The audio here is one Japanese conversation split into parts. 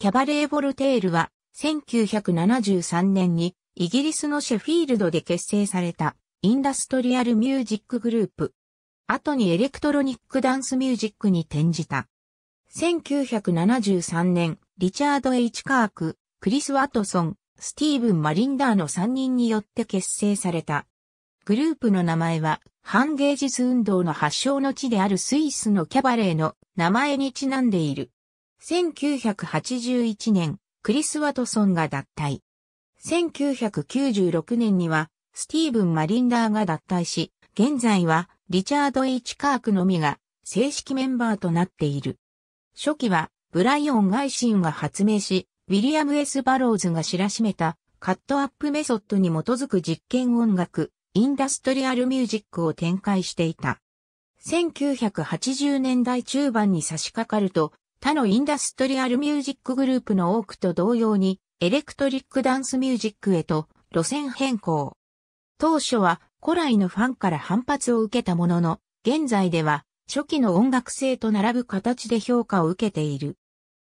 キャバレー・ボルテールは1973年にイギリスのシェフィールドで結成されたインダストリアルミュージックグループ。後にエレクトロニックダンスミュージックに転じた。1973年、リチャード・ H・ カーク、クリス・ワトソン、スティーブン・マリンダーの3人によって結成された。グループの名前は、ハンゲージズ運動の発祥の地であるスイスのキャバレーの名前にちなんでいる。1981年、クリス・ワトソンが脱退。1996年には、スティーブン・マリンダーが脱退し、現在は、リチャード・ H・ カークのみが、正式メンバーとなっている。初期は、ブライオン・ガイシンが発明し、ウィリアム・ S・ バローズが知らしめた、カットアップメソッドに基づく実験音楽、インダストリアルミュージックを展開していた。1980年代中盤に差し掛かると、他のインダストリアルミュージックグループの多くと同様に、エレクトリックダンスミュージックへと路線変更。当初は古来のファンから反発を受けたものの、現在では初期の音楽性と並ぶ形で評価を受けている。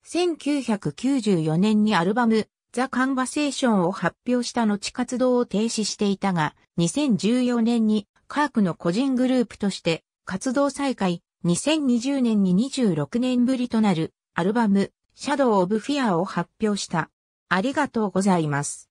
1994年にアルバム、ザ・カンバセーションを発表した後活動を停止していたが、2014年にカークの個人グループとして活動再開、2020年に26年ぶりとなるアルバム、シャドウ・オブ・フィアを発表した。ありがとうございます。